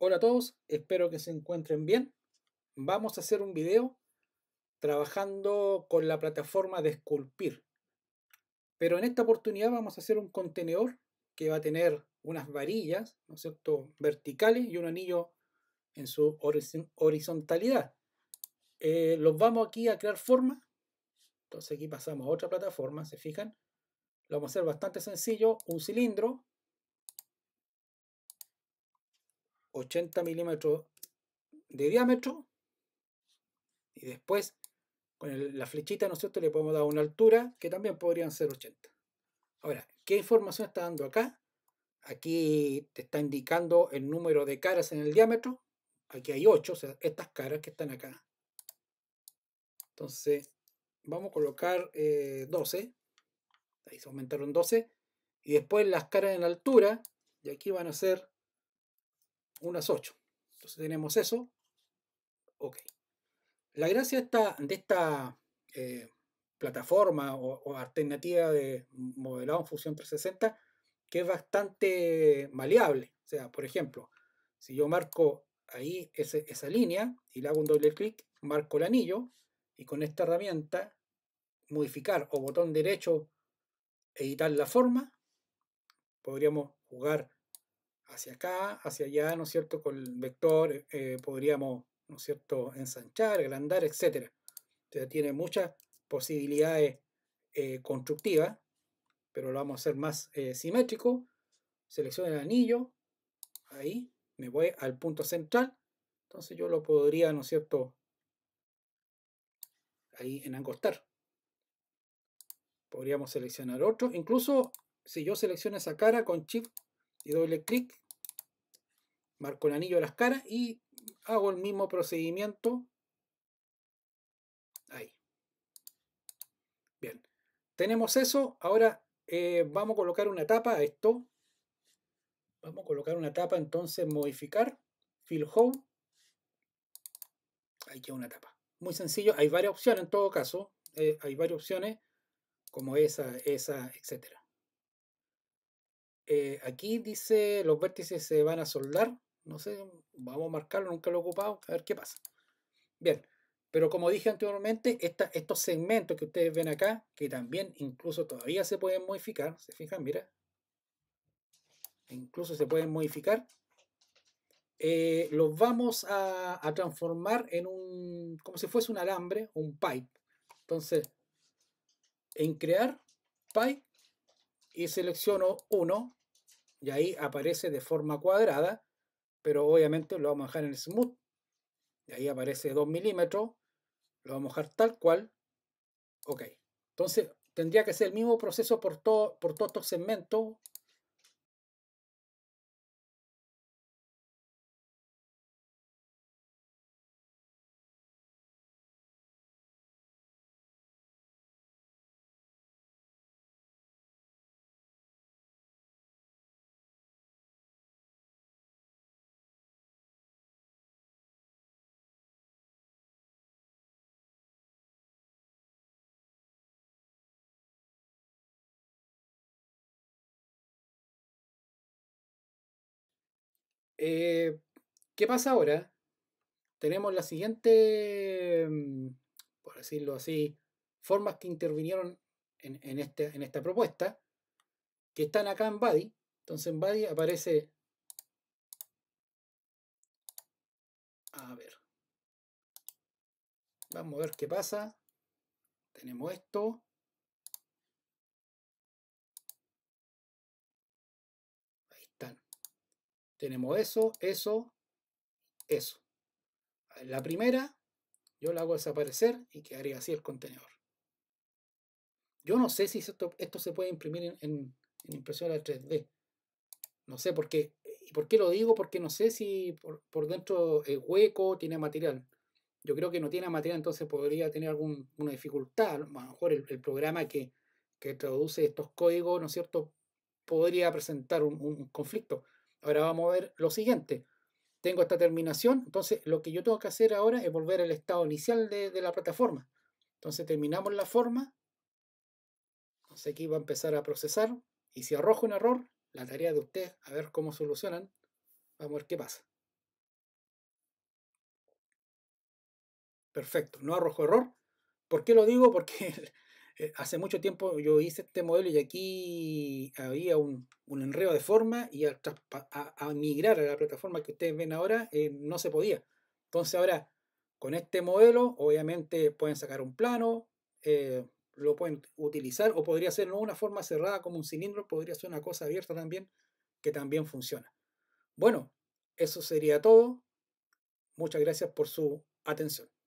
Hola a todos, espero que se encuentren bien. Vamos a hacer un video trabajando con la plataforma de esculpir. Pero en esta oportunidad vamos a hacer un contenedor que va a tener unas varillas, ¿no es cierto?, verticales y un anillo en su horizontalidad. Eh, los vamos aquí a crear forma. Entonces aquí pasamos a otra plataforma, se fijan. Lo vamos a hacer bastante sencillo, un cilindro, 80 milímetros de diámetro. Y después, con la flechita, nosotros le podemos dar una altura que también podrían ser 80. Ahora, ¿qué información está dando acá? Aquí te está indicando el número de caras en el diámetro. Aquí hay 8, o sea, estas caras que están acá. Entonces, vamos a colocar 12. Eh, Ahí se aumentaron 12. Y después las caras en altura. Y aquí van a ser unas 8. Entonces tenemos eso. Ok. La gracia está de esta eh, plataforma o, alternativa de modelado en función 360 que es bastante maleable. O sea, por ejemplo, si yo marco ahí esa línea y le hago un doble clic, marco el anillo y con esta herramienta modificar o botón derecho editar la forma, podríamos jugar hacia acá, hacia allá, ¿no es cierto? Con el vector eh, podríamos, ¿no es cierto?, ensanchar, agrandar, etc. Entonces tiene muchas posibilidades eh, constructivas, pero lo vamos a hacer más eh, simétrico. Selecciono el anillo, ahí, me voy al punto central. Entonces yo lo podría, ¿no es cierto?, ahí en angostar. Podríamos seleccionar otro. Incluso si yo selecciono esa cara con chip y doble clic, marco el anillo de las caras y hago el mismo procedimiento ahí. Bien, tenemos eso. Ahora eh, vamos a colocar una tapa a esto. Vamos a colocar una tapa, entonces modificar, fill home. Ahí queda una tapa. Muy sencillo, hay varias opciones en todo caso. Eh, hay varias opciones como esa, esa, etcétera. Eh, aquí dice los vértices se van a soldar. No sé, vamos a marcarlo, nunca lo he ocupado, a ver qué pasa. Bien, pero como dije anteriormente, esta, estos segmentos que ustedes ven acá, que también incluso todavía se pueden modificar, se fijan, mira, incluso se pueden modificar, eh, los vamos a, transformar en un, como si fuese un alambre, un pipe. Entonces, en crear pipe y selecciono uno y ahí aparece de forma cuadrada, pero obviamente lo vamos a dejar en smooth. Y ahí aparece 2 milímetros, lo vamos a dejar tal cual. Ok, entonces tendría que ser el mismo proceso por, por todos estos segmentos Eh, ¿Qué pasa ahora? Tenemos la siguiente, mm, por decirlo así, formas que intervinieron en, este, esta propuesta, que están acá en body Entonces en body aparece... A ver. Vamos a ver qué pasa. Tenemos esto. Tenemos eso, eso, eso. La primera, yo la hago desaparecer y quedaría así el contenedor. Yo no sé si esto, esto se puede imprimir en, en, impresora 3D. No sé por qué. ¿Y por qué lo digo? Porque no sé si por, dentro el hueco tiene material. Yo creo que no tiene material, entonces podría tener alguna dificultad. A lo mejor el, programa que, traduce estos códigos, ¿no es cierto?, podría presentar un conflicto. Ahora vamos a ver lo siguiente. Tengo esta terminación, entonces lo que yo tengo que hacer ahora es volver al estado inicial de, la plataforma. Entonces terminamos la forma. Entonces aquí va a empezar a procesar. Y si arrojo un error, la tarea de ustedes, a ver cómo solucionan. Vamos a ver qué pasa. Perfecto, no arrojo error. ¿Por qué lo digo? Porque Eh, hace mucho tiempo yo hice este modelo y aquí había un, un enredo de forma y a, migrar a la plataforma que ustedes ven ahora eh, no se podía. Entonces ahora con este modelo obviamente pueden sacar un plano, eh, lo pueden utilizar o podría ser una forma cerrada como un cilindro, podría ser una cosa abierta también que también funciona. Bueno, eso sería todo. Muchas gracias por su atención.